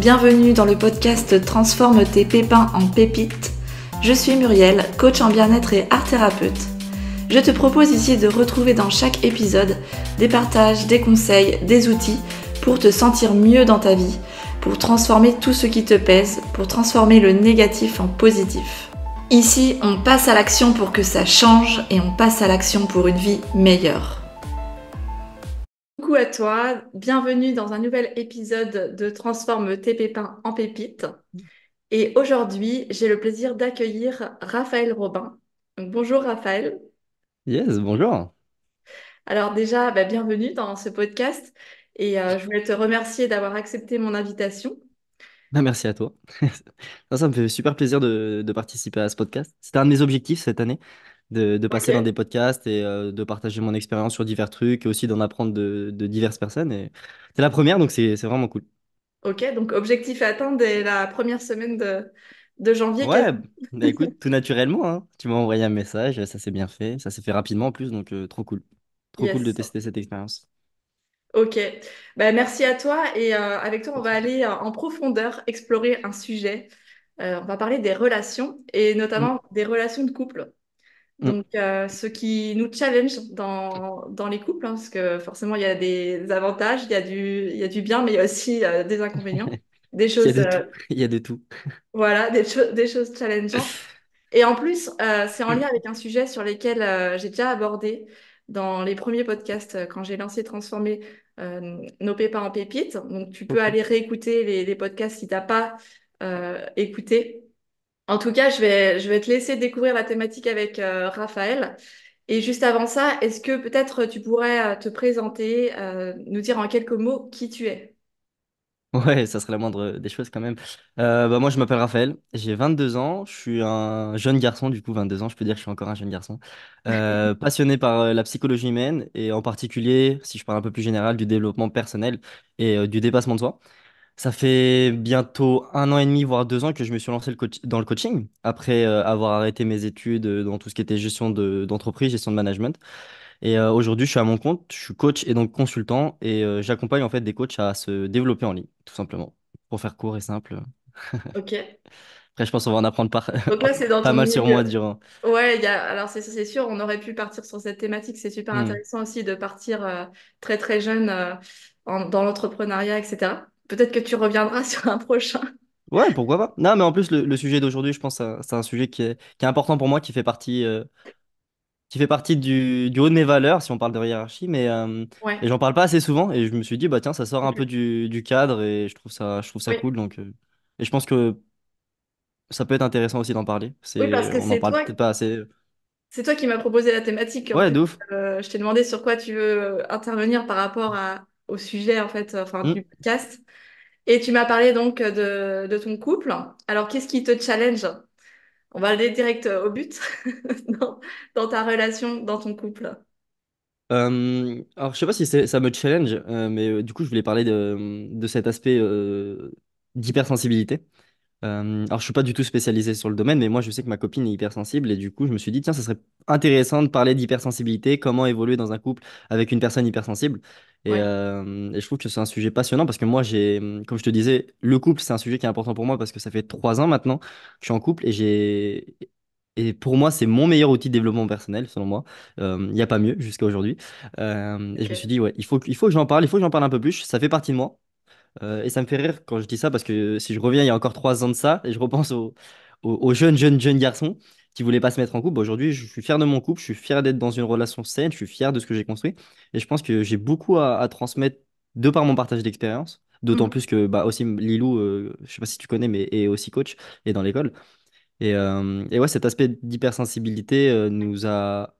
Bienvenue dans le podcast Transforme tes pépins en pépites. Je suis Muriel, coach en bien-être et art thérapeute. Je te propose ici de retrouver dans chaque épisode des partages, des conseils, des outils pour te sentir mieux dans ta vie, pour transformer tout ce qui te pèse, pour transformer le négatif en positif. Ici, on passe à l'action pour que ça change et on passe à l'action pour une vie meilleure à toi, bienvenue dans un nouvel épisode de Transforme tes pépins en pépites. Et aujourd'hui, j'ai le plaisir d'accueillir Raphaël Robin. bonjour Raphaël. Yes, bonjour. Alors déjà, bah, bienvenue dans ce podcast et euh, je voulais te remercier d'avoir accepté mon invitation. Bah, merci à toi. ça, me fait super plaisir de, de participer à ce podcast. C'était un de mes objectifs cette année de, passer dans des podcasts et euh, de partager mon expérience sur divers trucs et aussi d'en apprendre de, diverses personnes. Et c'est la première, donc c'est vraiment cool. Ok, donc objectif à atteindre dès la première semaine de, janvier. Ouais, bah écoute, tout naturellement. Hein. Tu m'as envoyé un message, ça s'est bien fait, ça s'est fait rapidement en plus, donc euh, trop cool. Trop cool de tester cette expérience. Ok, bah, merci à toi et euh, avec toi on va aller en profondeur explorer un sujet. on va parler des relations et mmh. notamment des relations de couple. Mm. Donc, euh, ce qui nous challenge dans, les couples, hein, parce que forcément, il y a des avantages, il y a du, il y a du bien, mais il y a aussi euh, des inconvénients, des choses. Euh, il y a de tout. voilà, des, choses challengeantes. Et en plus, c'est en lien avec un sujet sur lequel j'ai déjà abordé dans les premiers podcasts quand j'ai lancé Transformer nos pépins en pépites. Donc, tu peux aller réécouter les, les podcasts si tu n'as pas écouté en tout cas, je vais, je vais te laisser découvrir la thématique avec euh, Raphaël. Et juste avant ça, est-ce que peut-être tu pourrais euh, te présenter, euh, nous dire en quelques mots qui tu es Ouais, ça serait la moindre des choses quand même. Bah, moi, je m'appelle Raphaël, j'ai 22 ans, je suis un jeune garçon, du coup, 22 ans, je peux dire que je suis encore un jeune garçon, passionné par la psychologie humaine et en particulier, si je parle un peu plus général, du développement personnel et du dépassement de soi. Ça fait bientôt un an et demi, voire deux ans que je me suis lancé dans le coaching, après euh, avoir arrêté mes études euh, dans tout ce qui était gestion de- d'entreprise, gestion de management. Et euh, aujourd'hui, je suis à mon compte, je suis coach et donc consultant, et j'accompagne en fait des coachs à se développer en ligne, tout simplement, pour faire court et simple. Ok. Après, je pense qu'on va en apprendre pas mal sur moi durant. Ouais, alors c'est sûr, on aurait pu partir sur cette thématique. C'est super mmh. intéressant aussi de partir très très jeune dans l'entrepreneuriat, etc peut-être que tu reviendras sur un prochain. Ouais, pourquoi pas. Non, mais en plus, le, sujet d'aujourd'hui, je pense, c'est un sujet qui est, important pour moi, qui fait partie, euh, qui fait partie du, haut de mes valeurs, si on parle de hiérarchie, mais euh, j'en parle pas assez souvent. Et je me suis dit, bah tiens, ça sort un peu du, cadre et je trouve ça, je trouve ça cool. Donc, euh, et je pense que ça peut être intéressant aussi d'en parler. Oui, on parle peut-être pas assez. C'est toi qui m'as proposé la thématique. Ouais, ouf. je t'ai demandé sur quoi tu veux intervenir par rapport à, au sujet en fait, euh, enfin mm. du podcast. Et tu m'as parlé donc de, de ton couple. Alors qu'est-ce qui te challenge On va aller direct euh, au but dans, dans, ta relation, dans ton couple. alors je sais pas si ça me challenge, euh, mais du coup je voulais parler de, de cet aspect d'hypersensibilité. Euh, alors, je suis pas du tout spécialisé sur le domaine, mais moi, je sais que ma copine est hypersensible et du coup, je me suis dit, tiens, ça serait intéressant de parler d'hypersensibilité, comment évoluer dans un couple avec une personne hypersensible. Euh, et, je trouve que c'est un sujet passionnant parce que moi, j'ai, comme je te disais, le couple, c'est un sujet qui est important pour moi parce que ça fait trois ans maintenant que je suis en couple et j'ai. Et pour moi, c'est mon meilleur outil de développement personnel, selon moi. Euh, il n'y a pas mieux jusqu'à aujourd'hui. et je me suis dit, ouais, il faut, il faut que j'en parle, il faut que j'en parle un peu plus. Ça fait partie de moi. Euh, et ça me fait rire quand je dis ça parce que si je reviens il y a encore trois ans de ça et je repense aux, jeunes, jeunes, jeunes garçons qui voulaient pas se mettre en couple, bah, aujourd'hui je suis fier de mon couple, je suis fier d'être dans une relation saine, je suis fier de ce que j'ai construit et je pense que j'ai beaucoup à, transmettre de par mon partage d'expérience, d'autant mmh. plus que bah, aussi Lilou, euh, je sais pas si tu connais, mais est aussi coach et dans l'école. Et, euh, et, ouais, cet aspect d'hypersensibilité nous a.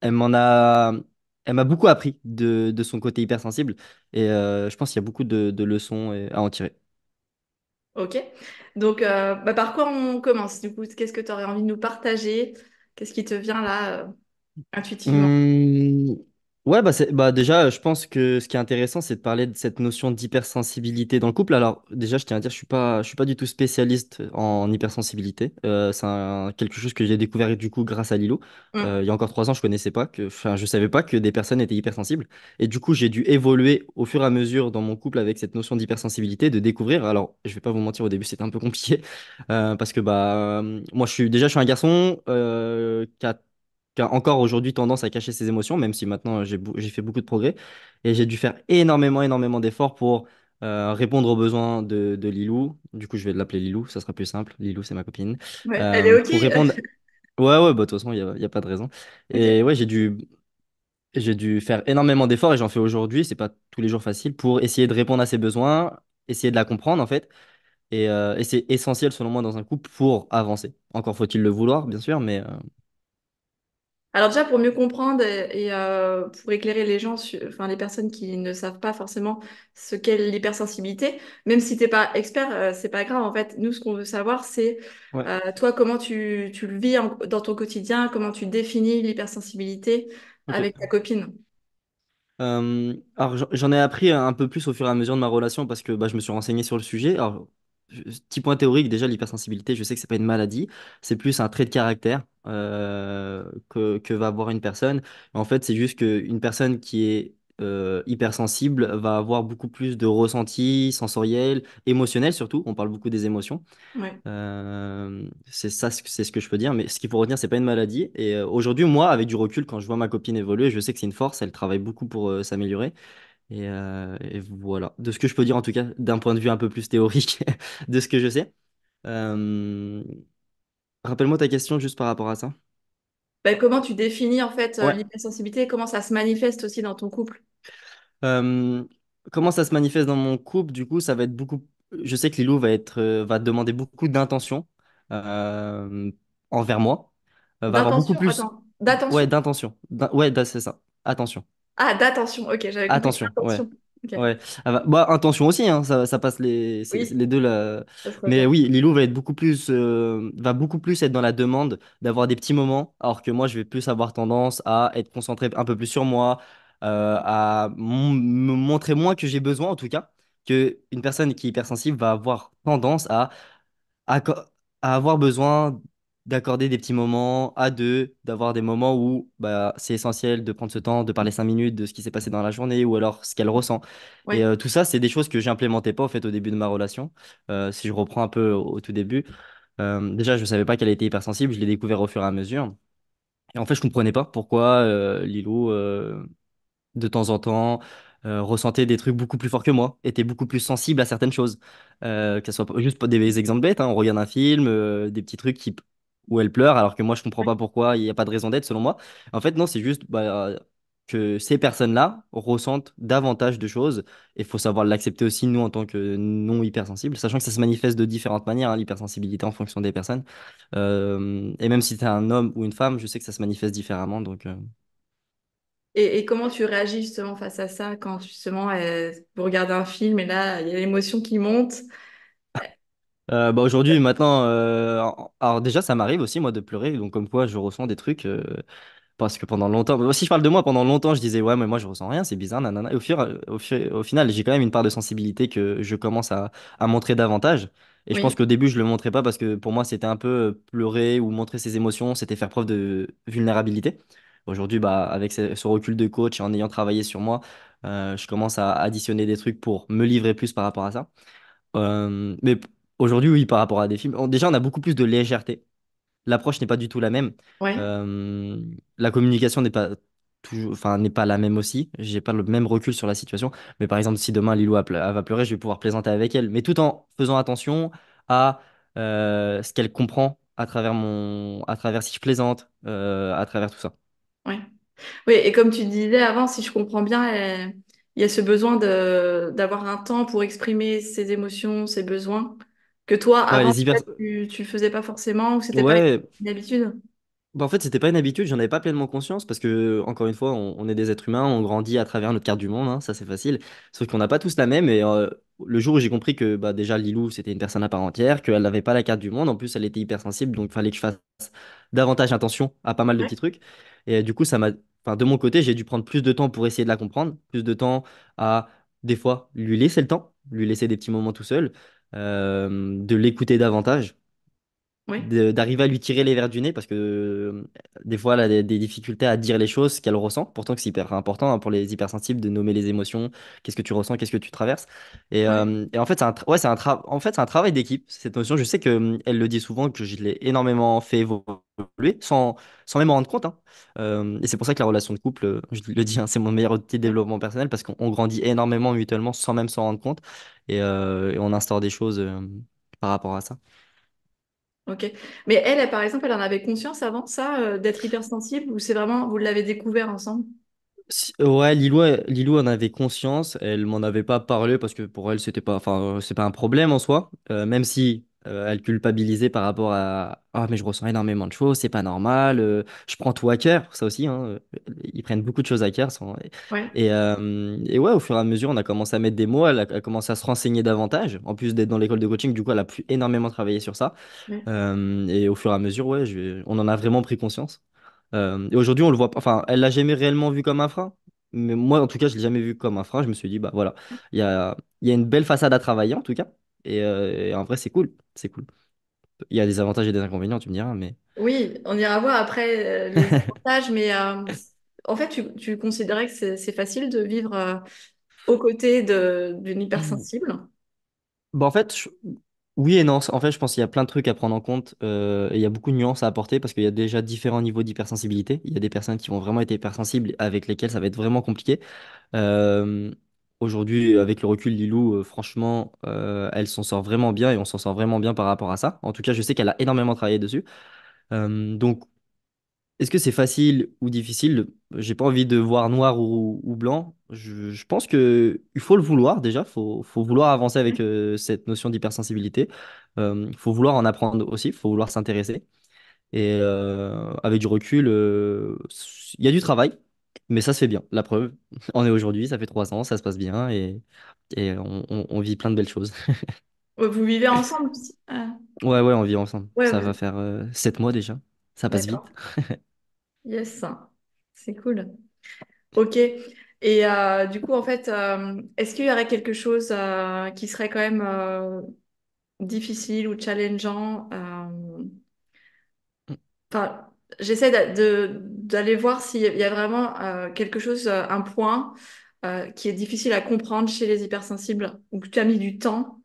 Elle m'en a elle m'a beaucoup appris de, son côté hypersensible. Et euh, je pense qu'il y a beaucoup de, leçons euh, à en tirer. Ok. Donc, euh, bah, par quoi on commence du coup? Qu'est-ce que tu aurais envie de nous partager? Qu'est-ce qui te vient là, intuitivement? Hum, Ouais, bah, bah déjà, je pense que ce qui est intéressant, c'est de parler de cette notion d'hypersensibilité dans le couple. Alors, déjà, je tiens à dire, je suis pas, je suis pas du tout spécialiste en hypersensibilité. Euh, c'est quelque chose que j'ai découvert du coup grâce à Lilo. Mmh. Euh, il y a encore trois ans, je connaissais pas que, enfin, je savais pas que des personnes étaient hypersensibles. Et du coup, j'ai dû évoluer au fur et à mesure dans mon couple avec cette notion d'hypersensibilité, de découvrir. Alors, je vais pas vous mentir, au début, c'était un peu compliqué euh, parce que bah, moi, je suis déjà, je suis un garçon qui a encore aujourd'hui tendance à cacher ses émotions, même si maintenant euh, j'ai fait beaucoup de progrès. Et j'ai dû faire énormément, énormément d'efforts pour euh, répondre aux besoins de, Lilou. Du coup, je vais l'appeler Lilou, ça sera plus simple. Lilou, c'est ma copine. Euh, pour répondre... Ouais, ouais, bah, de toute façon, il n'y a, pas de raison. Et ouais, j'ai dû, j'ai dû faire énormément d'efforts et j'en fais aujourd'hui. C'est pas tous les jours facile pour essayer de répondre à ses besoins, essayer de la comprendre en fait. Et, c'est essentiel selon moi dans un couple pour avancer. Encore faut-il le vouloir, bien sûr, mais, alors déjà, pour mieux comprendre et, euh, pour éclairer les gens, enfin les personnes qui ne savent pas forcément ce qu'est l'hypersensibilité, même si tu n'es pas expert, euh, c'est pas grave. En fait, nous, ce qu'on veut savoir, c'est euh, toi, comment tu, le vis dans ton quotidien, comment tu définis l'hypersensibilité avec ta copine. alors j'en ai appris un peu plus au fur et à mesure de ma relation parce que bah, je me suis renseigné sur le sujet. Petit point théorique, déjà, l'hypersensibilité, je sais que n'est pas une maladie, c'est plus un trait de caractère euh, que, va avoir une personne. En fait, c'est juste qu'une personne qui est euh, hypersensible va avoir beaucoup plus de ressentis sensoriels, émotionnels surtout. On parle beaucoup des émotions. Euh, c'est ça, c'est ce que je peux dire. Mais ce qu'il faut retenir, c'est pas une maladie. Et aujourd'hui, moi, avec du recul, quand je vois ma copine évoluer, je sais que c'est une force. Elle travaille beaucoup pour s'améliorer. Euh, et, voilà, de ce que je peux dire en tout cas, d'un point de vue un peu plus théorique de ce que je sais. Euh, rappelle-moi ta question juste par rapport à ça. Bah, comment tu définis en fait euh, l'hypersensibilité et comment ça se manifeste aussi dans ton couple Comment ça se manifeste dans mon couple Du coup, ça va être beaucoup. Je sais que Lilou va être, va demander beaucoup d'intention envers moi. va avoir beaucoup plus. Ouais, d'intention. Ouais, bah, c'est ça. Attention. Ah, d'attention, ok, j'avais Attention, attention. Ouais. Ah bah, bah, aussi, hein. ça, passe les, les deux là. Mais oui, Lilou va être beaucoup plus, euh, va beaucoup plus être dans la demande d'avoir des petits moments, alors que moi je vais plus avoir tendance à être concentré un peu plus sur moi, euh, à me montrer moins que j'ai besoin en tout cas, que une personne qui est hypersensible va avoir tendance à avoir besoin d'accorder des petits moments à deux, d'avoir des moments où bah, c'est essentiel de prendre ce temps, de parler cinq minutes de ce qui s'est passé dans la journée ou alors ce qu'elle ressent. Et euh, tout ça, c'est des choses que j'implémentais pas au fait au début de ma relation. Euh, si je reprends un peu au, tout début, euh, déjà je ne savais pas qu'elle était hypersensible, je l'ai découvert au fur et à mesure. Et en fait, je comprenais pas pourquoi Lilo, de temps en temps, ressentait des trucs beaucoup plus forts que moi, était beaucoup plus sensible à certaines choses. Euh, soit juste des exemples bêtes, hein, on regarde un film, des petits trucs qui où elle pleure, alors que moi, je comprends pas pourquoi, il n'y a pas de raison d'être, selon moi. En fait, non, c'est juste bah, que ces personnes-là ressentent davantage de choses, et faut savoir l'accepter aussi, nous, en tant que non-hypersensibles, sachant que ça se manifeste de différentes manières, hein, l'hypersensibilité en fonction des personnes. Euh, et même si tu es un homme ou une femme, je sais que ça se manifeste différemment, donc... Euh. Et, comment tu réagis justement face à ça quand justement euh, vous regardez un film et là il y a l'émotion qui monte euh, bah aujourd'hui, maintenant, euh, alors déjà, ça m'arrive aussi, moi, de pleurer. Donc, comme quoi, je ressens des trucs. Euh, parce que pendant longtemps, bah, si je parle de moi, pendant longtemps, je disais, ouais, mais moi, je ressens rien, c'est bizarre, nanana. Et au, fur, au, fur- au final, j'ai quand même une part de sensibilité que je commence à, à montrer davantage. Et je pense qu'au début, je le montrais pas parce que pour moi, c'était un peu pleurer ou montrer ses émotions, c'était faire preuve de vulnérabilité. Aujourd'hui, bah, avec ce, recul de coach et en ayant travaillé sur moi, je commence à additionner des trucs pour me livrer plus par rapport à ça. mais Aujourd'hui, oui, par rapport à des films. déjà, on a beaucoup plus de légèreté. L'approche n'est pas du tout la même. Euh, la communication n'est pas toujours, enfin, n'est pas la même aussi. J'ai pas le même recul sur la situation. Mais par exemple, si demain Lilou va pleurer, je vais pouvoir plaisanter avec elle, mais tout en faisant attention à euh, ce qu'elle comprend à travers mon, à travers si je plaisante, euh, à travers tout ça. Oui, et comme tu disais avant, si je comprends bien, il y a ce besoin de, d'avoir un temps pour exprimer ses émotions, ses besoins que toi, avant, tu, faisais pas forcément ou c'était pas une habitude. Bah, en fait, c'était pas une habitude, j'en avais pas pleinement conscience parce que, encore une fois, on, est des êtres humains, on grandit à travers notre carte du monde, hein, ça c'est facile. Sauf qu'on n'a pas tous la même. Et euh, le jour où j'ai compris que bah, déjà Lilou c'était une personne à part entière, qu'elle n'avait pas la carte du monde, en plus elle était hypersensible, donc il fallait que je fasse davantage attention à pas mal de petits trucs. Et euh, du coup, ça m'a, enfin, de mon côté, j'ai dû prendre plus de temps pour essayer de la comprendre, plus de temps à, des fois, lui laisser le temps, lui laisser des petits moments tout seul. Euh, de l'écouter davantage. d'arriver à lui tirer les verres du nez parce que euh, des fois elle a des, difficultés à dire les choses qu'elle ressent pourtant que c'est hyper important hein, pour les hypersensibles de nommer les émotions qu'est-ce que tu ressens qu'est-ce que tu traverses et, euh, en fait c'est un c'est un en fait c'est un travail d'équipe cette notion je sais qu'elle le dit souvent que je l'ai énormément fait sans, sans même en rendre compte. Hein. Euh, et c'est pour ça que la relation de couple, euh, je le dis, hein, c'est mon meilleur outil de développement personnel parce qu'on grandit énormément mutuellement sans même s'en rendre compte et, euh, on instaure des choses par rapport à ça. Ok. Mais elle, par exemple, elle en avait conscience avant ça, d'être hypersensible ou c'est vraiment, vous l'avez découvert ensemble ouais, Lilou, en avait conscience. Elle m'en avait pas parlé parce que pour elle, c'était pas, enfin, c'est pas un problème en soi. même si elle euh, culpabilisait culpabiliser par rapport à ah mais je ressens énormément de choses, c'est pas normal, euh, je prends tout à cœur, ça aussi, hein, euh, ils prennent beaucoup de choses à cœur. Et, ouais, au fur et à mesure, on a commencé à mettre des mots, elle a, commencé à se renseigner davantage. En plus d'être dans l'école de coaching, du coup, elle a pu énormément travailler sur ça. et au fur et à mesure, ouais, on en a vraiment pris conscience. et aujourd'hui, on le voit, enfin, elle l'a jamais réellement vu comme un frein, mais moi, en tout cas, je l'ai jamais vu comme un frein. Je me suis dit, bah voilà, il y a, y a une belle façade à travailler, en tout cas. Euh, et, en vrai, c'est cool. C'est cool. Il y a des avantages et des inconvénients, tu me diras, mais. Oui, on ira voir après euh, les avantages, mais euh, en fait, tu, tu considérais que c'est facile de vivre aux côtés de- d'une hypersensible? Bah, en fait, oui et non. En fait, je pense qu'il y a plein de trucs à prendre en compte. et il y a beaucoup de nuances à apporter parce qu'il y a déjà différents niveaux d'hypersensibilité. Il y a des personnes qui vont vraiment être hypersensibles avec lesquelles ça va être vraiment compliqué. Euh, Aujourd'hui, avec le recul, Lilou, euh, franchement, euh, elle s'en sort vraiment bien et on s'en sort vraiment bien par rapport à ça. En tout cas, je sais qu'elle a énormément travaillé dessus. Euh, donc, est-ce que c'est facile ou difficile? J'ai pas envie de voir noir ou, blanc. Je, pense que il faut le vouloir déjà. Faut, faut vouloir avancer avec cette notion d'hypersensibilité. Il faut vouloir en apprendre aussi. il Faut vouloir s'intéresser. Et avec du recul, il y a du travail. Mais ça se fait bien, la preuve. On est aujourd'hui, ça fait trois ans, ça se passe bien et, on, vit plein de belles choses. Vous vivez ensemble? aussi ah. Ouais, ouais, on vit ensemble. Ça va faire euh, sept mois déjà. Ça passe vite. Yes, c'est cool. Ok. Et euh, du coup, en fait, euh, est-ce qu'il y aurait quelque chose qui serait quand même difficile ou challengeant j'essaie d'aller voir s'il y a vraiment euh, quelque chose, euh, un point euh, qui est difficile à comprendre chez les hypersensibles ou que tu as mis du temps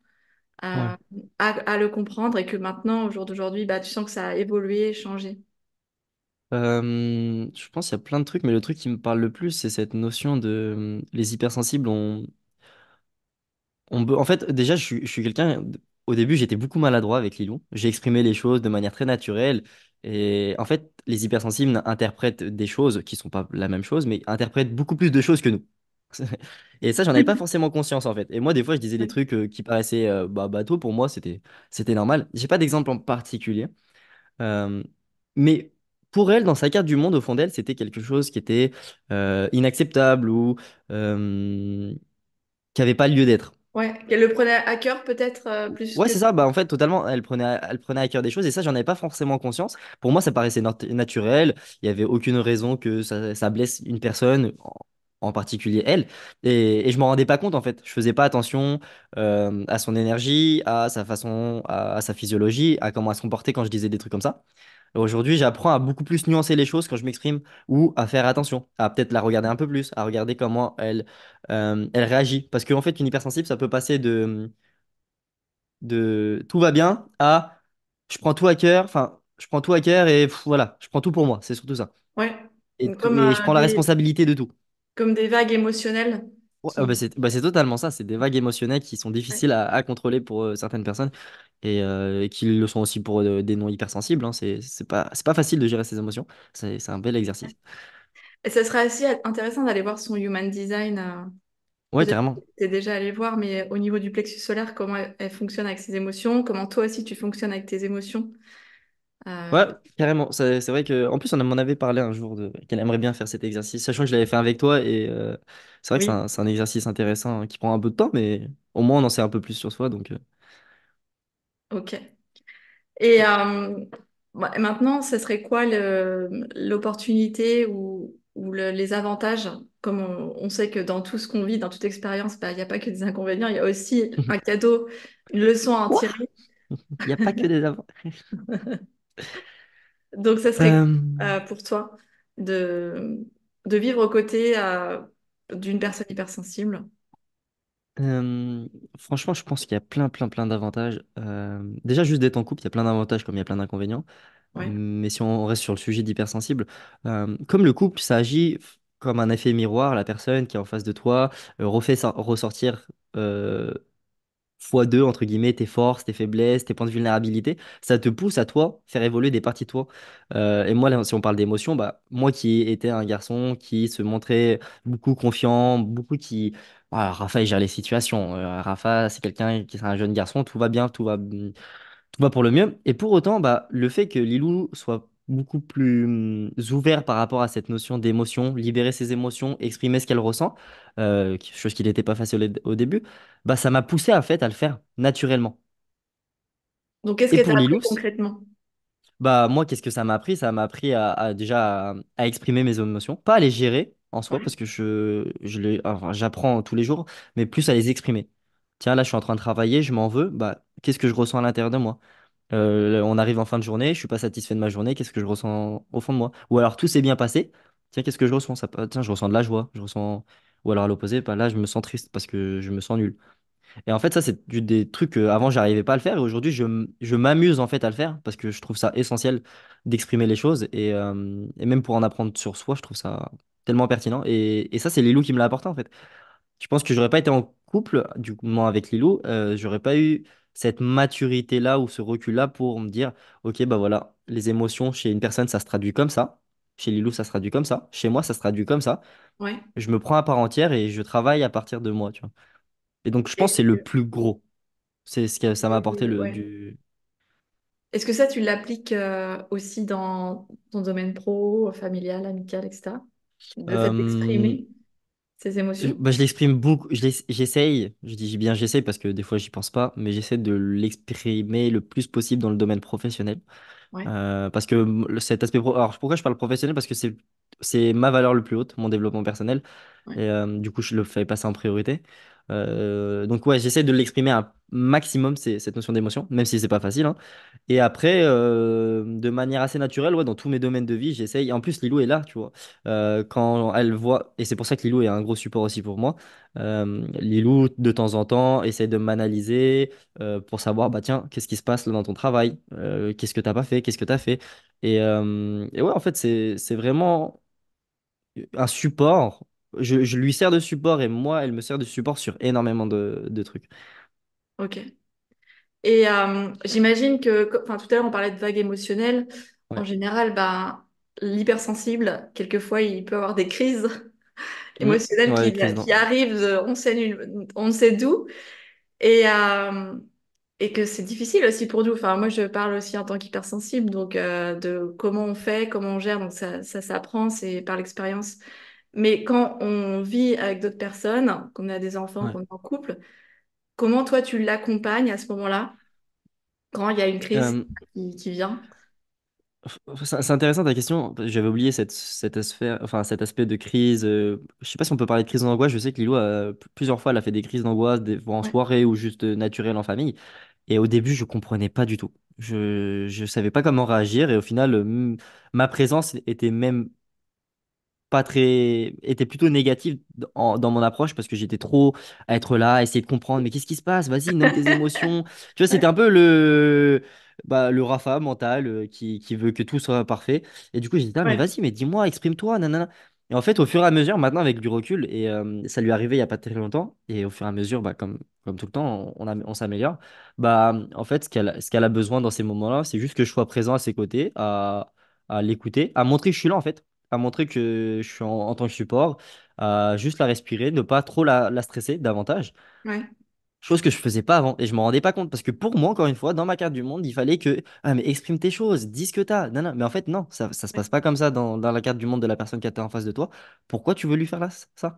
à, le comprendre et que maintenant, au jour d'aujourd'hui, bah, tu sens que ça a évolué, changé. je pense qu'il y a plein de trucs, mais le truc qui me parle le plus, c'est cette notion de les hypersensibles ont... On En fait, déjà, je suis, je suis quelqu'un... Au début, j'étais beaucoup maladroit avec Lilou. J'ai exprimé les choses de manière très naturelle. Et en fait, les hypersensibles interprètent des choses qui ne sont pas la même chose, mais interprètent beaucoup plus de choses que nous. Et ça, j'en avais pas forcément conscience en fait. Et moi, des fois, je disais des trucs euh, qui paraissaient euh, bah, bateaux. Pour moi, c'était c'était normal. J'ai pas d'exemple en particulier, euh, mais pour elle, dans sa carte du monde, au fond d'elle, c'était quelque chose qui était inacceptable ou qui n'avait pas lieu d'être. Ouais, qu'elle le prenait à cœur peut-être euh, plus. Ouais, c'est ça. Bah en fait, totalement, elle prenait, à, elle prenait à cœur des choses et ça, j'en avais pas forcément conscience. Pour moi, ça paraissait naturel. Il y avait aucune raison que ça, blesse une personne, en particulier elle. Et, je m'en rendais pas compte en fait. Je faisais pas attention euh, à son énergie, à sa façon, à, à, sa physiologie, à comment elle se comportait quand je disais des trucs comme ça. Aujourd'hui, j'apprends à beaucoup plus nuancer les choses quand je m'exprime ou à faire attention, à peut-être la regarder un peu plus, à regarder comment elle, euh, elle réagit. Parce qu'en fait, une hypersensible, ça peut passer de, de tout va bien à je prends tout à cœur, enfin, je prends tout à cœur et voilà, je prends tout pour moi, c'est surtout ça. Ouais. Et, je prends la responsabilité de tout. Comme des vagues émotionnelles. Bah, bah, c'est totalement ça, c'est des vagues émotionnelles qui sont difficiles à, contrôler pour euh, certaines personnes euh, et, qui le sont aussi pour euh, des non hypersensibles. hein. C'est c'est pas, c'est pas facile de gérer ses émotions, c'est c'est un bel exercice. Et ça serait assez intéressant d'aller voir son human design. euh, Ouais, carrément. tu es déjà allé voir, mais au niveau du plexus solaire, comment elle fonctionne avec ses émotions, comment toi aussi tu fonctionnes avec tes émotions. Ouais, euh, carrément. C'est vrai que, en plus, on m'en avait parlé un jour de qu'elle aimerait bien faire cet exercice, sachant que je l'avais fait avec toi. Et euh, c'est vrai que c'est un, exercice intéressant hein, qui prend un peu de temps, mais au moins on en sait un peu plus sur soi. Donc, euh. Ok. Et maintenant, ce serait quoi le, l'opportunité ou, ou les avantages? Comme on, sait que dans tout ce qu'on vit, dans toute expérience, bah, il n'y a pas que des inconvénients, il y a aussi un cadeau, une leçon à en tirer. il n'y a pas que des avantages. Donc, ça serait euh, euh, pour toi de, de vivre aux côtés euh, d'une personne hypersensible franchement, je pense qu'il y a plein, plein, plein d'avantages. déjà, juste d'être en couple, il y a plein d'avantages comme il y a plein d'inconvénients. Mais si on reste sur le sujet d'hypersensible, comme le couple, ça agit comme un effet miroir. La personne qui est en face de toi refait ressortir fois deux, entre guillemets, tes forces, tes faiblesses, tes points de vulnérabilité, ça te pousse à toi faire évoluer des parties de toi. Euh, et moi, si on parle d'émotion, bah, moi qui étais un garçon qui se montrait beaucoup confiant, beaucoup qui. Ah, Rafa, il gère les situations. Euh, Rafa, c'est quelqu'un qui est un jeune garçon, tout va bien, tout va, tout va pour le mieux. Et pour autant, bah, le fait que Lilou soit beaucoup plus mmh, ouvert par rapport à cette notion d'émotion, libérer ses émotions, exprimer ce qu'elle ressent, euh, chose qui n'était pas facile au, début, bah ça m'a poussé à, fait, à le faire naturellement. Donc qu'est-ce que ça appris concrètement bah moi, qu'est-ce que ça m'a appris? Ça m'a appris à, déjà à, exprimer mes émotions, pas à les gérer en soi, parce que je, je les, j'apprends tous les jours, mais plus à les exprimer. Tiens, là, je suis en train de travailler, je m'en veux, bah qu'est-ce que je ressens à l'intérieur de moi? Euh, on arrive en fin de journée, je suis pas satisfait de ma journée, qu'est-ce que je ressens au fond de moi Ou alors tout s'est bien passé, tiens, qu'est-ce que je ressens Tiens, je ressens de la joie, je ressens... Ou alors à l'opposé, bah, là, je me sens triste parce que je me sens nul. Et en fait, ça, c'est des trucs avant, j'arrivais pas à le faire. Et aujourd'hui, je, m'amuse en fait à le faire parce que je trouve ça essentiel d'exprimer les choses. Et, euh, même pour en apprendre sur soi, je trouve ça tellement pertinent. Et, ça, c'est Lilou qui me l'a apporté en fait. Je pense que j'aurais pas été en couple, du moment avec Lilou, je euh, j'aurais pas eu cette maturité-là ou ce recul-là pour me dire, OK, bah voilà, les émotions chez une personne, ça se traduit comme ça. Chez Lilou, ça se traduit comme ça. Chez moi, ça se traduit comme ça. Je me prends à part entière et je travaille à partir de moi, tu vois. Et donc, je pense que c'est le plus gros. C'est ce que ça m'a apporté du, est-ce que ça, tu l'appliques euh, aussi dans ton domaine pro, familial, amical, etc ces émotions bah, je l'exprime beaucoup, j'essaye, je, je, dis bien j'essaye parce que des fois j'y pense pas, mais j'essaie de l'exprimer le plus possible dans le domaine professionnel. Euh, parce que cet aspect Alors pourquoi je parle professionnel Parce que c'est c'est ma valeur le plus haute, mon développement personnel. Et euh, du coup, je le fais passer en priorité. Euh, donc ouais, j'essaie de l'exprimer un maximum, cette notion d'émotion, même si c'est pas facile. Hein. Et après, euh, de manière assez naturelle, ouais, dans tous mes domaines de vie, j'essaie En plus, Lilou est là, tu vois. Euh, quand elle voit, et c'est pour ça que Lilou est un gros support aussi pour moi. Lilou, de temps en temps, essaie de m'analyser pour savoir, bah tiens, qu'est-ce qui se passe dans ton travail? qu'est-ce que t'as pas fait? Qu'est-ce que t'as fait? Et, et ouais, en fait, c'est c'est vraiment un support je, lui sers de support et moi, elle me sert de support sur énormément de, trucs. Ok. Et euh, j'imagine que, enfin, tout à l'heure, on parlait de vagues émotionnelles. En général, bah, l'hypersensible, quelquefois, il peut avoir des crises émotionnelles bah, qui, arrivent, on, sait sait d'où. Euh, et, que c'est difficile aussi pour nous. Enfin, moi, je parle aussi en tant qu'hypersensible, donc euh, de comment on fait, comment on gère. Donc, ça, ça s'apprend, c'est par l'expérience. Mais quand on vit avec d'autres personnes, qu'on a des enfants, qu'on est en couple, comment toi tu l'accompagnes à ce moment-là quand il y a une crise euh, qui, vient c'est intéressant ta question. J'avais oublié cette, cet, aspect, enfin, cet aspect de crise. Euh, je ne sais pas si on peut parler de crise d'angoisse. Je sais que Lilo, plusieurs fois, elle a fait des crises d'angoisse des, en soirée ou juste euh, naturelles en famille. Et au début, je comprenais pas du tout. Je ne savais pas comment réagir. Et au final, ma présence était même pas très, était plutôt négative dans, mon approche parce que j'étais trop à être là, essayer de comprendre, mais qu'est-ce qui se passe? Vas-y, note tes émotions. Tu vois, c'était un peu le, bah, le Rafa mental euh, qui, qui veut que tout soit parfait. Et du coup, j'ai dit, mais vas-y, mais dis-moi, exprime-toi, nanana. Et en fait, au fur et à mesure, maintenant, avec du recul, et ça lui arrivait il n'y a pas très longtemps, et au fur et à mesure, bah, comme, comme tout le temps, on, on, s'améliore, bah, en fait, ce qu'elle, a besoin dans ces moments-là, c'est juste que je sois présent à ses côtés, à, à l'écouter, à montrer que je suis là, en fait à montrer que je suis en, tant que support, à juste la respirer, ne pas trop la, stresser davantage. Chose que je faisais pas avant et je m'en rendais pas compte parce que pour moi, encore une fois, dans ma carte du monde, il fallait que ah, mais exprime tes choses, dis ce que tu as. non, mais en fait, non, ça, ça se passe pas comme ça dans, dans la carte du monde de la personne qui était en face de toi. Pourquoi tu veux lui faire ça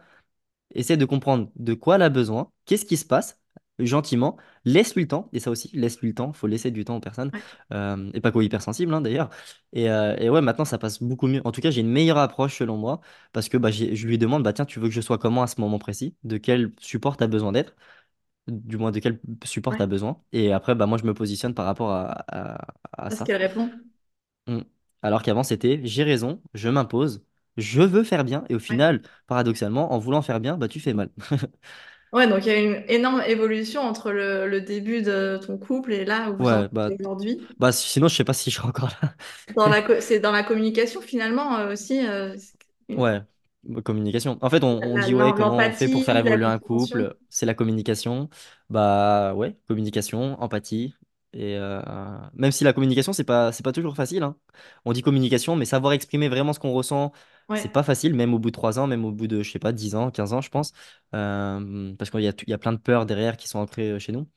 Essaie de comprendre de quoi elle a besoin, qu'est-ce qui se passe, gentiment, laisse-lui le temps, et ça aussi, laisse-lui le temps, faut laisser du temps aux personnes, euh, et pas qu'aux hypersensibles hein, d'ailleurs. Euh, et, ouais, maintenant ça passe beaucoup mieux. En tout cas, j'ai une meilleure approche selon moi, parce que bah, je lui demande, bah tiens, tu veux que je sois comment à ce moment précis, de quel support tu as besoin d'être, du moins de quel support t'as as besoin, et après, bah moi je me positionne par rapport à, ça. Mmh. Alors qu'avant c'était, j'ai raison, je m'impose, je veux faire bien, et au final, paradoxalement, en voulant faire bien, bah tu fais mal. Ouais, donc il y a une énorme évolution entre le, le début de ton couple et là où vous bah, êtes aujourd'hui. bah sinon, je sais pas si je suis encore là. c'est dans la communication finalement euh, aussi. Euh, ouais, bah, communication. En fait, on, euh, dit ouais, comment on fait pour faire évoluer un couple, c'est la communication. Bah ouais, communication, empathie. Et même si la communication, c'est pas, c'est pas toujours facile, hein. On dit communication, mais savoir exprimer vraiment ce qu'on ressent, c'est pas facile, même au bout de 3 ans, même au bout de, je sais pas, 10 ans, 15 ans, je pense. Euh, parce qu'il y a, y a plein de peurs derrière qui sont ancrées euh, chez nous.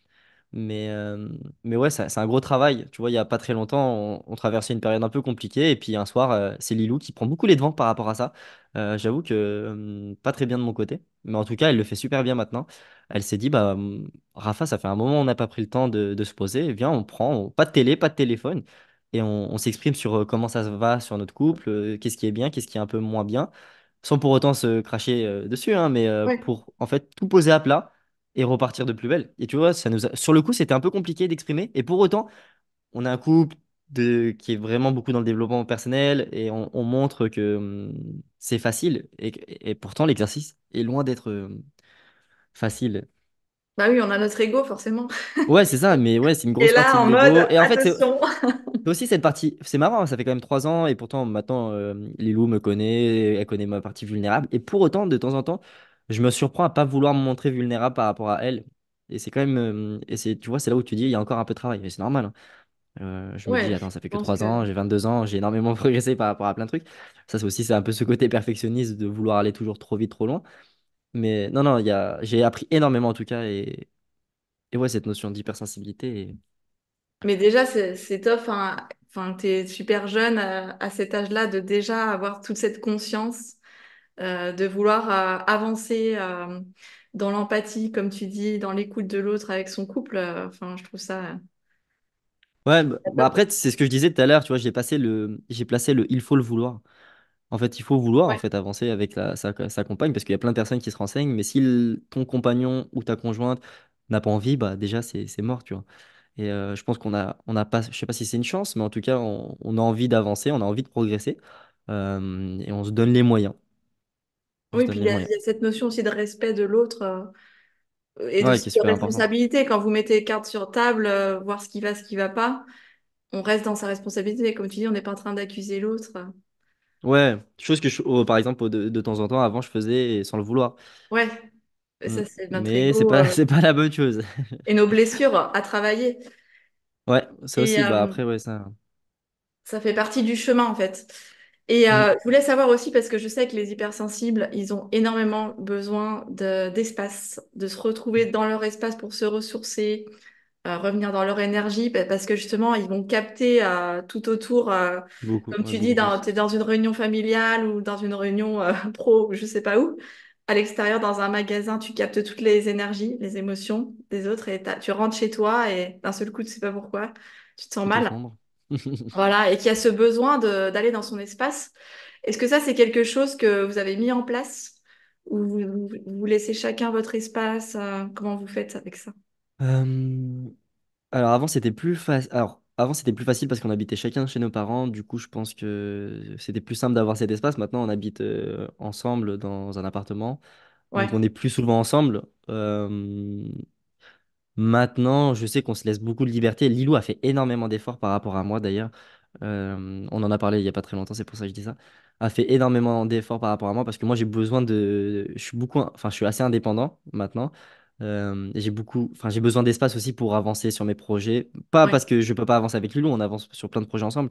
Mais, euh, mais ouais, c'est un gros travail. Tu vois, il y a pas très longtemps, on, traversait une période un peu compliquée. Et puis un soir, c'est Lilou qui prend beaucoup les devants par rapport à ça. j'avoue que pas très bien de mon côté. Mais en tout cas, elle le fait super bien maintenant. Elle s'est dit, bah, hum, Rafa, ça fait un moment on n'a pas pris le temps de, se poser. Viens, on prend, pas de télé, pas de téléphone et on, s'exprime sur euh, comment ça se va sur notre couple, euh, qu'est-ce qui est bien, qu'est-ce qui est un peu moins bien, sans pour autant se cracher euh, dessus, hein, mais pour en fait tout poser à plat et repartir de plus belle. Et tu vois, ça nous sur le coup, c'était un peu compliqué d'exprimer, et pour autant, on a un couple de... qui est vraiment beaucoup dans le développement personnel, et on, montre que hum, c'est facile, et, pourtant l'exercice est loin d'être facile. Bah oui, on a notre ego forcément. Ouais, c'est ça, mais ouais, c'est une grosse partie là, en mode, Et en fait, aussi, cette partie, c'est marrant, ça fait quand même trois ans et pourtant maintenant euh, Lilou me connaît, elle connaît ma partie vulnérable. Et pour autant, de temps en temps, je me surprends à pas vouloir me montrer vulnérable par rapport à elle. Et c'est quand même, euh, et c'est, tu vois, c'est là où tu dis, il y a encore un peu de travail, mais c'est normal. Hein. Euh, je me dis, attends, ça fait que trois ans, j'ai 22 ans, j'ai énormément progressé par rapport à plein de trucs. Ça, c'est aussi, c'est un peu ce côté perfectionniste de vouloir aller toujours trop vite, trop loin. Mais non, non, a, j'ai appris énormément en tout cas. Et, et ouais, cette notion d'hypersensibilité. Mais déjà, c'est top. Hein. Enfin, tu es super jeune euh, à, cet âge-là de déjà avoir toute cette conscience, euh, de vouloir euh, avancer dans l'empathie, comme tu dis, dans l'écoute de l'autre avec son couple. Enfin, je trouve ça. Ouais, bah, bah, après, c'est ce que je disais tout à l'heure, tu vois, j'ai passé le, j'ai placé le il faut le vouloir. En fait, il faut vouloir en fait avancer avec sa, sa compagne parce qu'il y a plein de personnes qui se renseignent, mais si ton compagnon ou ta conjointe n'a pas envie, bah déjà c'est mort, tu vois. Et euh, je pense qu'on a, on a pas, je sais pas si c'est une chance, mais en tout cas, on, a envie d'avancer, on a envie de progresser euh, et on se donne les moyens. Oui, puis il y, a cette notion aussi de respect de l'autre euh, et de, responsabilité. Quand vous mettez les cartes sur table, voir ce qui va, ce qui va pas, on reste dans sa responsabilité. Comme tu dis, on n'est pas en train d'accuser l'autre. Ouais, chose que je- oh, par exemple, de, de temps en temps, avant, je faisais sans le vouloir. Ouais, Mm. mais c'est pas, euh, pas la bonne chose. et nos blessures à travailler. Ouais, ça aussi, bah, euh, après, ça. Ça fait partie du chemin, en fait. Et euh, mm. je voulais savoir aussi, parce que je sais que les hypersensibles, ils ont énormément besoin d'espace, de, se retrouver dans leur espace pour se ressourcer, revenir dans leur énergie, bah, parce que justement, ils vont capter tout autour, comme tu dis, tu es dans une réunion familiale ou dans une réunion pro, je sais pas où à l'extérieur dans un magasin, tu captes toutes les énergies, les émotions des autres et tu rentres chez toi et d'un seul coup, tu sais pas pourquoi, tu te sens mal. voilà, et qui a ce besoin d'aller dans son espace. Est-ce que ça, c'est quelque chose que vous avez mis en place ou vous, laissez chacun votre espace euh, Comment vous faites avec ça euh, Alors avant, c'était plus facile. Alors avant, c'était plus facile parce qu'on habitait chacun chez nos parents. Du coup, je pense que c'était plus simple d'avoir cet espace. Maintenant, on habite euh, ensemble dans un appartement. Donc, on est plus souvent ensemble. Maintenant, je sais qu'on se laisse beaucoup de liberté. Lilou a fait énormément d'efforts par rapport à moi d'ailleurs. on en a parlé il n'y a pas très longtemps, c'est pour ça que je dis ça. A fait énormément d'efforts par rapport à moi parce que moi j'ai besoin de. Je suis beaucoup. Enfin, je suis assez indépendant maintenant. Euh, j'ai beaucoup, enfin, j'ai besoin d'espace aussi pour avancer sur mes projets. Pas parce que je peux pas avancer avec Lulu on avance sur plein de projets ensemble,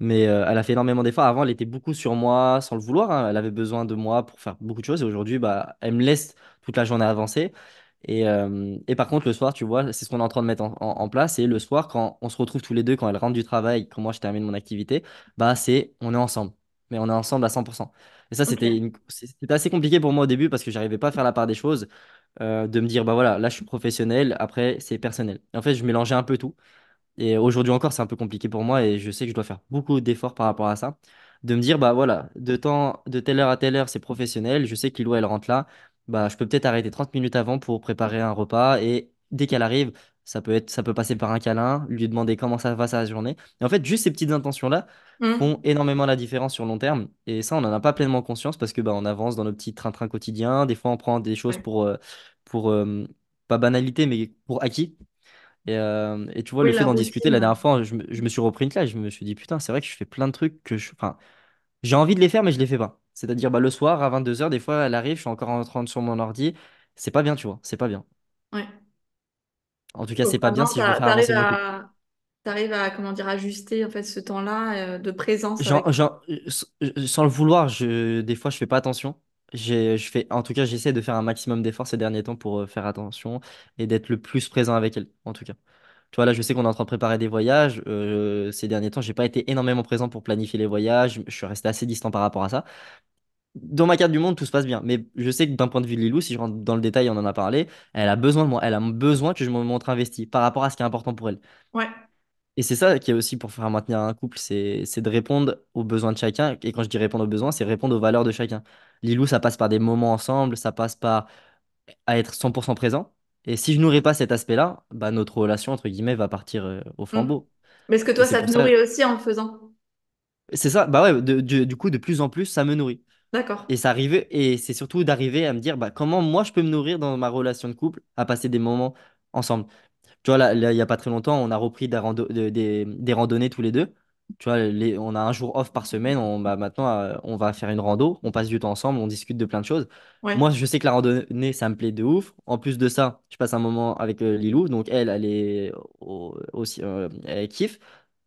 mais euh, elle a fait énormément d'efforts. Avant, elle était beaucoup sur moi sans le vouloir. Hein. Elle avait besoin de moi pour faire beaucoup de choses. Et aujourd'hui, bah, elle me laisse toute la journée avancer. Et, euh, et par contre, le soir, tu vois, c'est ce qu'on est en train de mettre en, place. Et le soir, quand on se retrouve tous les deux, quand elle rentre du travail, quand moi je termine mon activité, bah, c'est on est ensemble. Mais on est ensemble à 100%. Et ça, c'était c'était assez compliqué pour moi au début parce que j'arrivais pas à faire la part des choses. Euh, de me dire, bah voilà, là je suis professionnel, après c'est personnel. en fait, je mélangeais un peu tout. Et aujourd'hui encore, c'est un peu compliqué pour moi et je sais que je dois faire beaucoup d'efforts par rapport à ça. De me dire, bah voilà, de temps, de telle heure à telle heure, c'est professionnel, je sais qu'il ou elle rentre là. Bah, je peux peut-être arrêter 30 minutes avant pour préparer un repas et dès qu'elle arrive, ça peut être, ça peut passer par un câlin, lui demander comment ça va sa journée. Et en fait, juste ces petites intentions-là ont mmh. font énormément la différence sur long terme. Et ça, on n'en a pas pleinement conscience parce que bah, on avance dans nos petits train-train quotidiens. Des fois, on prend des choses pour, euh, pour pas banalité, mais pour acquis. Et, tu vois, le fait d'en discuter, la dernière fois, je me, suis repris une classe. Je me suis dit, putain, c'est vrai que je fais plein de trucs que je. Enfin, j'ai envie de les faire, mais je les fais pas. C'est-à-dire, bah, le soir, à 22h, des fois, elle arrive, je suis encore en train de sur mon ordi. C'est pas bien, tu vois, c'est pas bien. Ouais. En tout cas, c'est pas bien si je veux faire à... T'arrives à comment dire ajuster en fait ce temps-là euh, de présence. sans le vouloir, je, des fois je fais pas attention. Je fais, en tout cas, j'essaie de faire un maximum d'efforts ces derniers temps pour euh, faire attention et d'être le plus présent avec elle, en tout cas. Tu vois, là, je sais qu'on est en train de préparer des voyages. Euh, ces derniers temps, j'ai pas été énormément présent pour planifier les voyages. Je suis resté assez distant par rapport à ça dans ma carte du monde, tout se passe bien. Mais je sais que d'un point de vue de Lilou, si je rentre dans le détail, on en a parlé, elle a besoin de moi. Elle a besoin que je me montre investi par rapport à ce qui est important pour elle. Ouais. Et c'est ça qui est aussi pour faire maintenir un couple, c'est de répondre aux besoins de chacun. Et quand je dis répondre aux besoins, c'est répondre aux valeurs de chacun. Lilou, ça passe par des moments ensemble, ça passe par à être 100% présent. Et si je nourris pas cet aspect-là, bah, notre relation, entre guillemets, va partir euh, au flambeau. Mmh. Mais est-ce que toi, ça te nourrit aussi en le faisant C'est ça, bah ouais, du coup, de plus en plus, ça me nourrit. D'accord. Et ça et c'est surtout d'arriver à me dire bah, comment moi je peux me nourrir dans ma relation de couple, à passer des moments ensemble. Tu vois, là, il n'y a pas très longtemps, on a repris des, randonnées tous les deux. Tu vois, on a un jour off par semaine. On, bah, maintenant, euh, on va faire une rando. On passe du temps ensemble. On discute de plein de choses. Moi, je sais que la randonnée, ça me plaît de ouf. En plus de ça, je passe un moment avec euh, Lilou. Donc, elle, elle est aussi, euh, elle kiffe.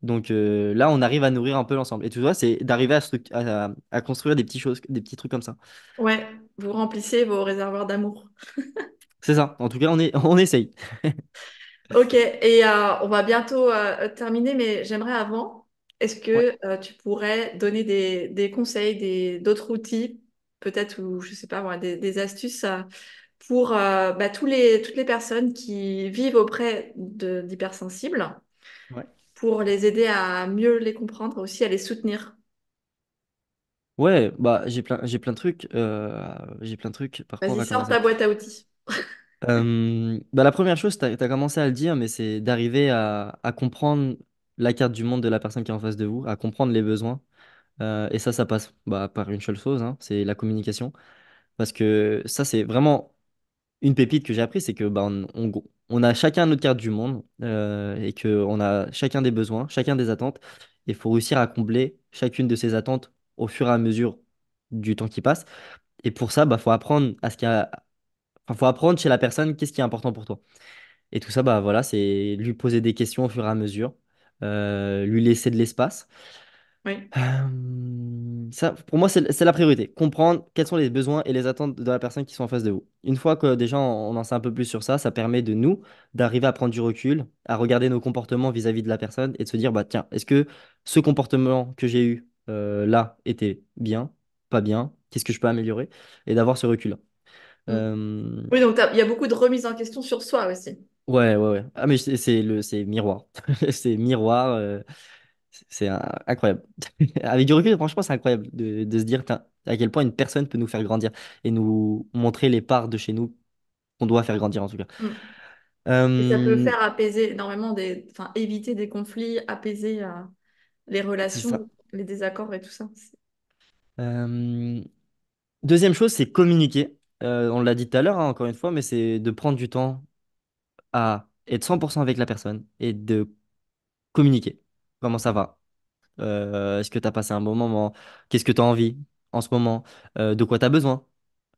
Donc euh, là, on arrive à nourrir un peu l'ensemble. Et tu vois, c'est d'arriver à, construire des petites choses, des petits trucs comme ça. Ouais, vous remplissez vos réservoirs d'amour. c'est ça. En tout cas, on, essaye. ok, et euh, on va bientôt euh, terminer, mais j'aimerais avant, est-ce que tu pourrais donner des, des conseils, d'autres outils, peut-être, ou je sais pas, des, astuces pour bah, les, toutes les personnes qui vivent auprès d'hypersensibles pour les aider à mieux les comprendre, aussi à les soutenir. Ouais, bah j'ai plein, j'ai plein de trucs, euh, j'ai plein de trucs par Vas-y, sors ta boîte à outils. Euh, bah, la première chose, tu as, commencé à le dire, mais c'est d'arriver à, comprendre la carte du monde de la personne qui est en face de vous, à comprendre les besoins. Euh, et ça, ça passe bah, par une seule chose, hein, c'est la communication. Parce que ça, c'est vraiment une pépite que j'ai appris, c'est que bah, on, on- on a chacun notre carte du monde euh, et qu'on a chacun des besoins, chacun des attentes. Et il faut réussir à combler chacune de ces attentes au fur et à mesure du temps qui passe. Et pour ça, bah, faut apprendre à ce qu'il faut apprendre chez la personne qu'est-ce qui est important pour toi. Et tout ça, bah voilà, c'est lui poser des questions au fur et à mesure, euh, lui laisser de l'espace. Oui. ça, pour moi, c'est la priorité. Comprendre quels sont les besoins et les attentes de la personne qui sont en face de vous. Une fois que déjà on en sait un peu plus sur ça, ça permet de nous d'arriver à prendre du recul, à regarder nos comportements vis-à-vis de la personne et de se dire, bah tiens, est-ce que ce comportement que j'ai eu euh, là était bien, pas bien, qu'est-ce que je peux améliorer et d'avoir ce recul mmh. Oui, donc il y a beaucoup de remises en question sur soi aussi. Ouais, ouais, ouais. Ah, mais c'est le, c'est miroir. C'est miroir. Euh, c'est incroyable. Avec du recul, franchement, c'est incroyable de, de se dire à quel point une personne peut nous faire grandir et nous montrer les parts de chez nous qu'on doit faire grandir, en tout cas. Mm. ça peut euh, faire apaiser énormément des, enfin, éviter des conflits, apaiser euh, les relations, les désaccords et tout ça. Euh, deuxième chose, c'est communiquer. on l'a dit tout à l'heure, hein, encore une fois, mais c'est de prendre du temps à être 100% avec la personne et de communiquer. Comment ça va? Euh, est-ce que tu as passé un bon moment? Qu'est-ce que tu as envie en ce moment? Euh, de quoi tu as besoin?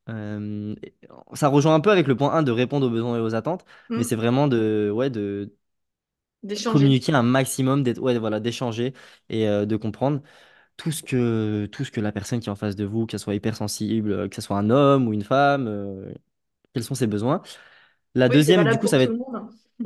Euh, ça rejoint un peu avec le point 1 de répondre aux besoins et aux attentes, mais hmm. c'est vraiment de, ouais, de D'échanger. communiquer un maximum, voilà, d'échanger et de comprendre tout ce que, tout ce que la personne qui est en face de vous, qu'elle soit hypersensible, que ce soit un homme ou une femme, quels sont ses besoins. La deuxième, du coup, ça va être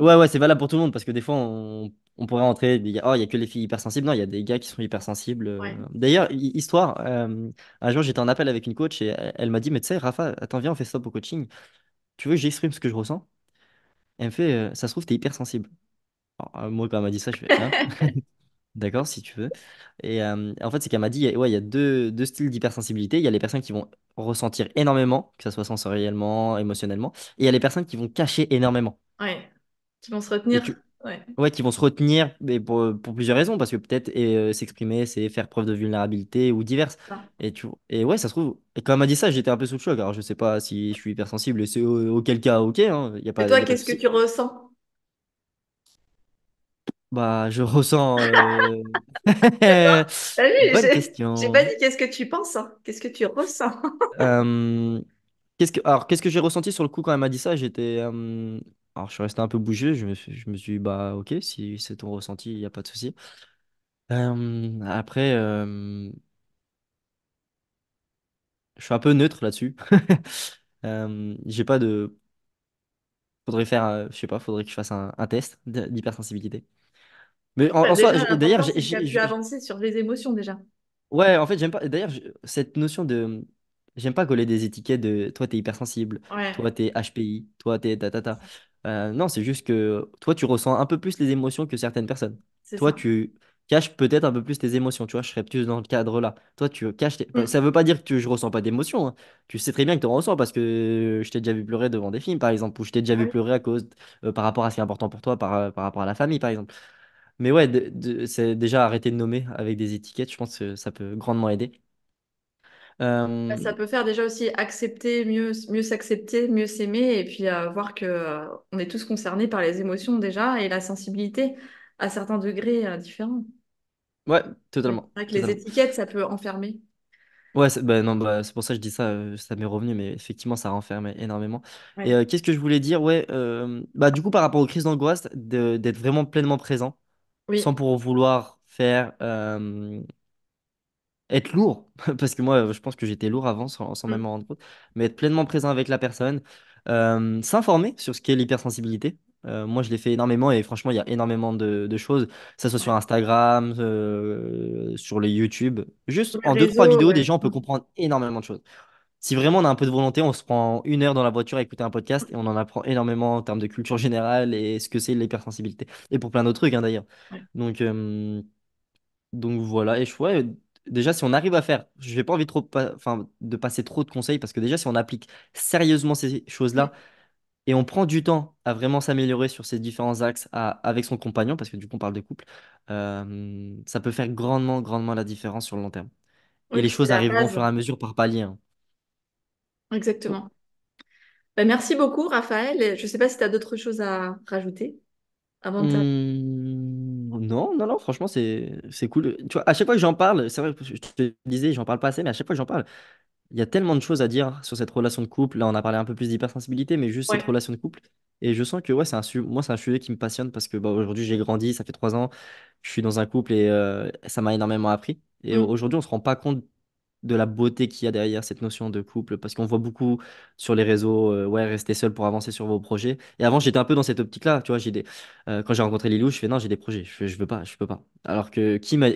Ouais, ouais, c'est valable pour tout le monde parce que des fois, on, on pourrait rentrer, des oh, il y a que les filles hypersensibles. Non, il y a des gars qui sont hypersensibles. Euh. D'ailleurs, histoire, euh, un jour, j'étais en appel avec une coach et elle, m'a dit, mais tu sais, Rafa, attends, viens, on fait stop au coaching. Tu veux que j'exprime ce que je ressens? Elle me fait, euh, ça se trouve, t'es hypersensible. moi, quand elle m'a dit ça, je fais, hein? D'accord, si tu veux. Et en fait, c'est qu'elle m'a dit, ouais, il y a deux, styles d'hypersensibilité. Il y a les personnes qui vont ressentir énormément, que ça soit sensoriellement, émotionnellement, et il y a les personnes qui vont cacher énormément qui vont se retenir. Ouais. qui vont se retenir mais pour, plusieurs raisons, parce que peut-être euh, s'exprimer, c'est faire preuve de vulnérabilité ou diverses. Et, tu, et ouais, ça se trouve, et quand elle m'a dit ça, j'étais un peu sous le choc. Alors je sais pas si je suis hypersensible, et c'est auquel cas, ok. Hein, y a pas, et toi, qu'est-ce que tu ressens bah, je ressens. Euh, bonne question. J'ai pas dit qu'est-ce que tu penses, hein. qu'est-ce que tu ressens. Euh, quest alors, qu'est-ce que j'ai ressenti sur le coup quand elle m'a dit ça J'étais, alors, je suis resté un peu bougé, je me suis, dit, bah, ok, si c'est ton ressenti, il n'y a pas de souci. après, je suis un peu neutre là-dessus. Euh, j'ai pas de. Faudrait faire, je sais pas, faudrait que je fasse un, test d'hypersensibilité. Mais en, bah, soi, d'ailleurs, j'ai, tu as pu avancer sur les émotions déjà. ouais, en fait, j'aime pas. D'ailleurs, cette notion de. J'aime pas coller des étiquettes de toi, tu es hypersensible, toi, toi, es HPI, toi, t'es tatata. Euh, non, c'est juste que toi, tu ressens un peu plus les émotions que certaines personnes. Toi, tu caches peut-être un peu plus tes émotions. Tu vois, je serais plus dans le cadre là. Toi, tu caches. Mm. veut pas dire que je ressens pas d'émotions. Hein. Tu sais très bien que tu en ressens parce que je t'ai déjà vu pleurer devant des films, par exemple, ou je t'ai déjà vu pleurer à cause euh, par rapport à ce qui est important pour toi, par, euh, rapport à la famille, par exemple. Mais ouais, c'est déjà arrêter de nommer avec des étiquettes. Je pense que ça peut grandement aider. Bah, euh, ça peut faire déjà aussi accepter, mieux, mieux s'accepter, mieux s'aimer, et puis euh, voir que euh, on est tous concernés par les émotions déjà et la sensibilité à certains degrés différents. Ouais, totalement. avec les étiquettes, ça peut enfermer. Ouais, c'est bah, non, bah, c'est pour ça que je dis ça, ça m'est revenu, mais effectivement, ça renferme énormément. Et qu'est-ce que je voulais dire? Ouais, bah, du coup, par rapport aux crises d'angoisse, d'être vraiment pleinement présent, sans pour vouloir faire, euh, être lourd, parce que moi, je pense que j'étais lourd avant sans, même mm. m'en rendre compte, mais être pleinement présent avec la personne, euh, s'informer sur ce qu'est l'hypersensibilité. Euh, moi, je l'ai fait énormément et franchement, il y a énormément de, choses, que ce soit sur Instagram, euh, sur le YouTube. Juste en deux, trois vidéos, déjà, on peut comprendre énormément de choses. Si vraiment on a un peu de volonté, on se prend une heure dans la voiture à écouter un podcast et on en apprend énormément en termes de culture générale et ce que c'est l'hypersensibilité. Et pour plein d'autres trucs, hein, d'ailleurs. Donc, donc voilà. Et je, ouais, déjà, si on arrive à faire, je n'ai pas envie trop, enfin, de passer trop de conseils parce que déjà, si on applique sérieusement ces choses-là et on prend du temps à vraiment s'améliorer sur ces différents axes avec son compagnon, parce que du coup, on parle de couple, euh, ça peut faire grandement, grandement la différence sur le long terme. Et les choses arriveront au fur et à mesure par palier. Hein. Exactement. Bah, merci beaucoup, Raphaël. Je ne sais pas si tu as d'autres choses à rajouter avant de non, non, non, franchement, c'est c'est cool. Tu vois, à chaque fois que j'en parle, c'est vrai que je te disais, j'en parle pas assez, mais à chaque fois que j'en parle, il y a tellement de choses à dire sur cette relation de couple. Là, on a parlé un peu plus d'hypersensibilité, mais juste cette relation de couple. Et je sens que ouais, c'est un moi, c'est un sujet qui me passionne parce que bah, aujourd'hui, j'ai grandi, ça fait trois ans, je suis dans un couple et euh, ça m'a énormément appris. Et mmh. aujourd'hui, on se rend pas compte de la beauté qu'il y a derrière cette notion de couple, parce qu'on voit beaucoup sur les réseaux, euh, ouais, rester seul pour avancer sur vos projets. Et avant, j'étais un peu dans cette optique-là, tu vois, j'ai des, euh, quand j'ai rencontré Lilou, je fais non, j'ai des projets, je, je, veux pas, je peux pas. Alors que qui m'a,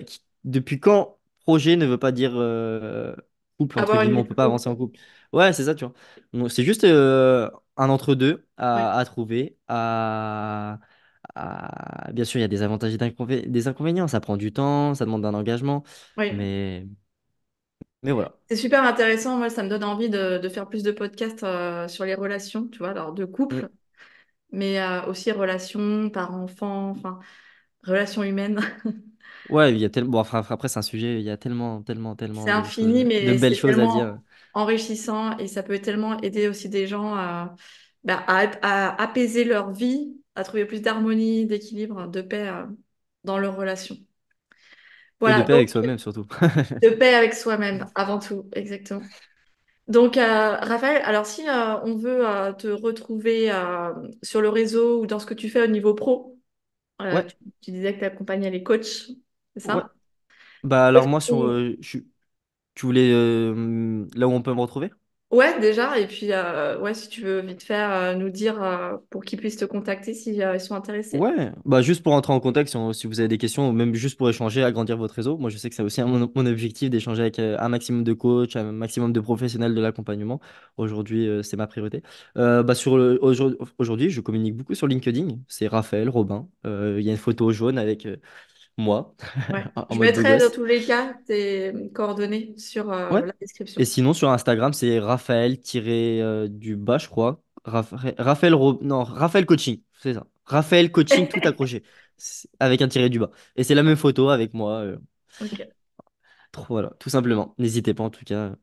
depuis quand projet ne veut pas dire euh, couple, On ne on peut pas avancer en couple. Ouais, c'est ça, tu vois. C'est juste un entre-deux à, trouver, à... Bien sûr, il y a des avantages et des inconvénients. Ça prend du temps, ça demande un engagement. Mais voilà. C'est super intéressant. Moi, ça me donne envie de, faire plus de podcasts euh, sur les relations, tu vois, alors de couple, mm. mais euh, aussi relations par enfant, enfin, relations humaines. Ouais, il y a tellement. Bon, après, c'est un sujet, il y a tellement, tellement, tellement de, infini, choses- de belles c'est choses à dire. enrichissant et ça peut tellement aider aussi des gens euh, bah, à, apaiser leur vie, à trouver plus d'harmonie, d'équilibre, de paix dans leurs relations de paix avec soi-même surtout. de paix avec soi-même, avant tout, exactement. Donc, euh, Raphaël, alors si euh, on veut euh, te retrouver sur le réseau ou dans ce que tu fais au niveau pro, tu, disais que tu accompagnais les coachs, c'est ça Bah alors moi, sur, tu voulais là où on peut me retrouver Ouais, déjà, et puis euh, ouais, si tu veux vite faire euh, nous dire euh, pour qu'ils puissent te contacter s'ils sont intéressés. Ouais, bah juste pour entrer en contact, si, vous avez des questions, ou même juste pour échanger, agrandir votre réseau. Moi, je sais que c'est aussi mon, objectif d'échanger avec un maximum de coachs, un maximum de professionnels de l'accompagnement. Aujourd'hui, c'est ma priorité. Bah, sur aujourd'hui, je communique beaucoup sur LinkedIn. C'est Raphaël Robin. Il y a une photo jaune avec moi. je mettrai dans tous les cas tes coordonnées sur euh, la description. Et sinon, sur Instagram, c'est Raphaël-du-bas, euh, je crois. Raphaël, non, Raphaël Coaching, c'est ça. Raphaël Coaching tout accroché, avec un tiré du bas. Et c'est la même photo avec moi. Euh. Voilà, tout simplement. N'hésitez pas en tout cas.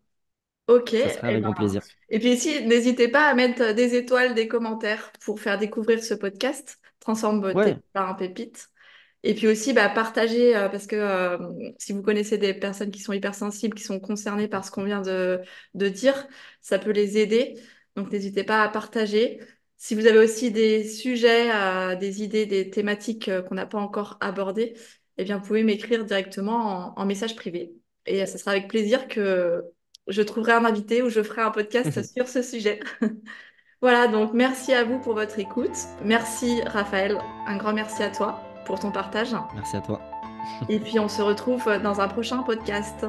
Ok. Ça sera eh avec grand ben, plaisir. Et puis ici, n'hésitez pas à mettre des étoiles, des commentaires pour faire découvrir ce podcast. Transforme beauté par un pépite. Et puis aussi, bah, partager, euh, parce que euh, si vous connaissez des personnes qui sont hypersensibles, qui sont concernées par ce qu'on vient de, dire, ça peut les aider. Donc, n'hésitez pas à partager. Si vous avez aussi des sujets, euh, des idées, des thématiques qu'on n'a pas encore abordées, eh bien, vous pouvez m'écrire directement en, message privé. Et ce sera avec plaisir que je trouverai un invité ou je ferai un podcast sur ce sujet. voilà, donc merci à vous pour votre écoute. Merci Raphaël, un grand merci à toi ton partage. Merci à toi. Et puis on se retrouve dans un prochain podcast.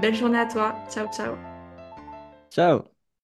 Belle journée à toi. Ciao, ciao. Ciao.